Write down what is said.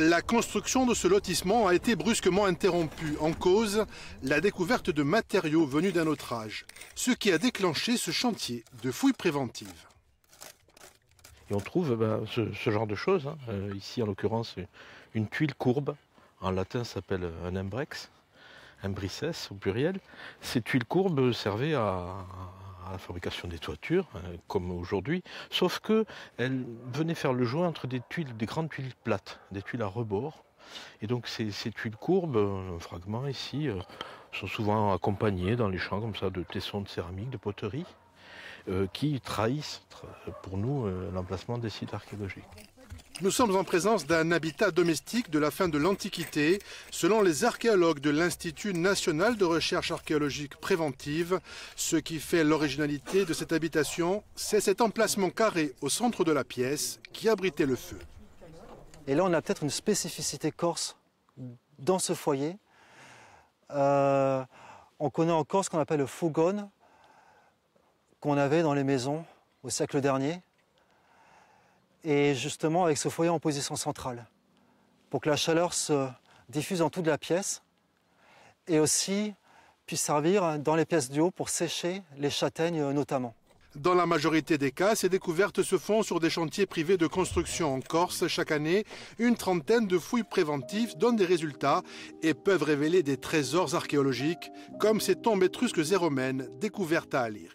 La construction de ce lotissement a été brusquement interrompue en cause la découverte de matériaux venus d'un autre âge, ce qui a déclenché ce chantier de fouilles préventives. Et on trouve ben, ce, genre de choses, hein. euh, ici en l'occurrence une tuile courbe, en latin s'appelle un embrex, un brices au pluriel. Ces tuiles courbes servaient à, à la fabrication des toitures, hein, comme aujourd'hui, sauf que venaient venait faire le joint entre des tuiles, des grandes tuiles plates, des tuiles à rebord. Et donc ces, tuiles courbes, euh, un fragment ici, euh, sont souvent accompagnées dans les champs comme ça de tessons de céramique, de poterie, euh, qui trahissent pour nous l'emplacement des sites archéologiques. Nous sommes en présence d'un habitat domestique de la fin de l'Antiquité, selon les archéologues de l'Institut national de recherche archéologique préventive. Ce qui fait l'originalité de cette habitation, c'est cet emplacement carré au centre de la pièce qui abritait le feu. Et là, on a peut-être une spécificité corse dans ce foyer. Euh, on connaît en Corse ce qu'on appelle le fougon qu'on avait dans les maisons au siècle dernier et justement avec ce foyer en position centrale pour que la chaleur se diffuse en toute la pièce et aussi puisse servir dans les pièces du haut pour sécher les châtaignes euh, notamment. Dans la majorité des cas, ces découvertes se font sur des chantiers privés de construction en Corse. Chaque année, une trentaine de fouilles préventives donnent des résultats et peuvent révéler des trésors archéologiques, comme ces tombes étrusques et romaines découvertes à Alyre.